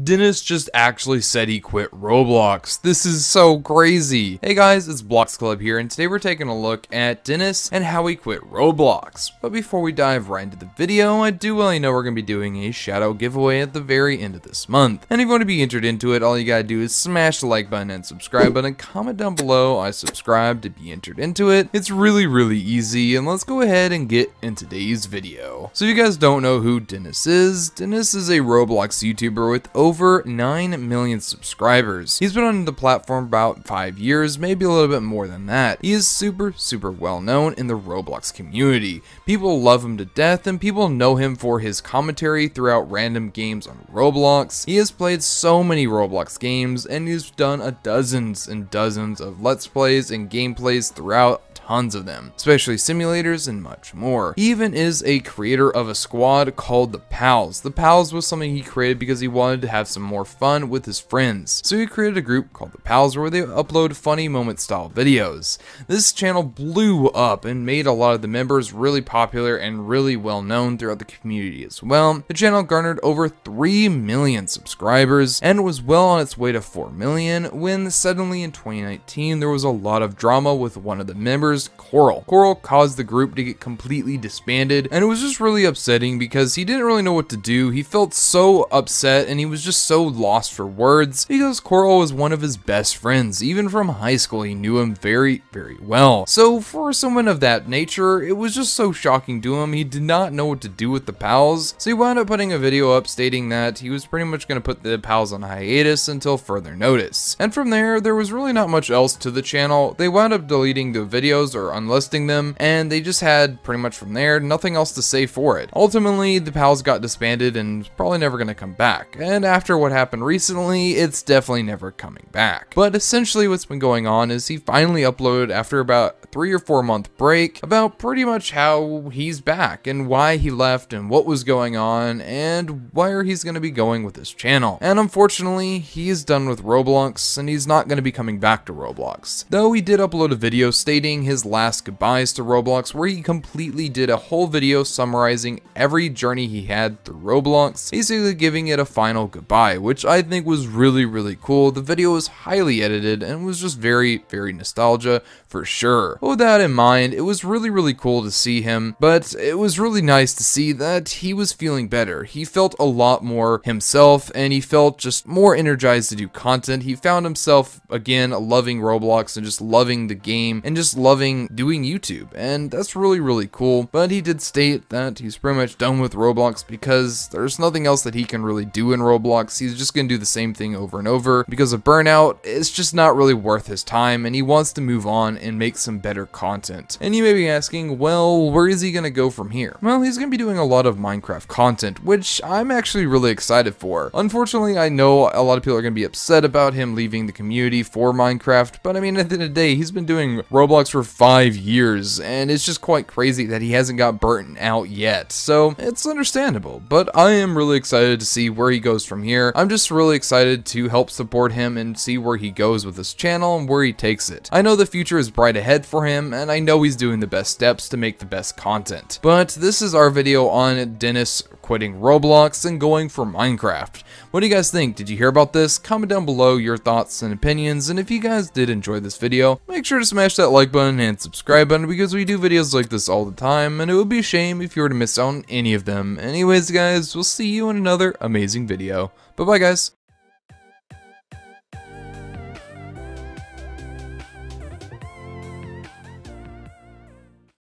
Dennis just actually said he quit Roblox. This is so crazy. Hey guys, it's Blocks Club here, and today we're taking a look at Dennis and how he quit Roblox. But before we dive right into the video, I do want you know we're going to be doing a shadow giveaway at the very end of this month. And if you want to be entered into it, all you gotta do is smash the like button and subscribe button, comment down below, I subscribe to be entered into it. It's really, really easy, and let's go ahead and get in today's video. So if you guys don't know who Dennis is, Dennis is a Roblox YouTuber with over 9 million subscribers. He's been on the platform about 5 years, maybe a little bit more than that. He is super, super well known in the Roblox community. People love him to death and people know him for his commentary throughout random games on Roblox. He has played so many Roblox games and he's done a dozens and dozens of Let's Plays and gameplays throughout tons of them, especially simulators and much more. He even is a creator of a squad called the Pals. The Pals was something he created because he wanted to have some more fun with his friends. So he created a group called The Pals where they upload funny moment style videos. This channel blew up and made a lot of the members really popular and really well known throughout the community as well. The channel garnered over 3 million subscribers and was well on its way to 4 million when suddenly in 2019 there was a lot of drama with one of the members, Coral. Coral caused the group to get completely disbanded and it was just really upsetting because he didn't really know what to do. He felt so upset and he was just so lost for words because Coral was one of his best friends. Even from high school, he knew him very, very well. So for someone of that nature, it was just so shocking to him. He did not know what to do with the pals. So he wound up putting a video up stating that he was pretty much going to put the pals on hiatus until further notice. And from there, there was really not much else to the channel. They wound up deleting the videos or unlisting them, and they just had pretty much from there nothing else to say for it. Ultimately, the pals got disbanded and probably never going to come back. And after what happened recently, it's definitely never coming back. But essentially what's been going on is he finally uploaded after about three or four month break about pretty much how he's back and why he left and what was going on and where he's going to be going with his channel. And unfortunately, he is done with Roblox and he's not going to be coming back to Roblox. Though he did upload a video stating his last goodbyes to Roblox where he completely did a whole video summarizing every journey he had through Roblox, basically giving it a final goodbye buy, which I think was really, really cool. The video was highly edited and was just very, very nostalgia for sure. With that in mind, it was really, really cool to see him, but it was really nice to see that he was feeling better. He felt a lot more himself and he felt just more energized to do content. He found himself, again, loving Roblox and just loving the game and just loving doing YouTube. And that's really, really cool. But he did state that he's pretty much done with Roblox because there's nothing else that he can really do in Roblox blocks, he's just going to do the same thing over and over. Because of burnout, it's just not really worth his time and he wants to move on and make some better content. And you may be asking, well, where is he going to go from here? Well, he's going to be doing a lot of Minecraft content, which I'm actually really excited for. Unfortunately, I know a lot of people are going to be upset about him leaving the community for Minecraft, but I mean, at the end of the day, he's been doing Roblox for five years, and it's just quite crazy that he hasn't got burnt out yet. So it's understandable, but I am really excited to see where he goes from from here. I'm just really excited to help support him and see where he goes with this channel and where he takes it. I know the future is bright ahead for him, and I know he's doing the best steps to make the best content. But this is our video on Dennis quitting Roblox and going for Minecraft. What do you guys think? Did you hear about this? Comment down below your thoughts and opinions, and if you guys did enjoy this video, make sure to smash that like button and subscribe button because we do videos like this all the time, and it would be a shame if you were to miss out on any of them. Anyways guys, we'll see you in another amazing video. Bye bye guys.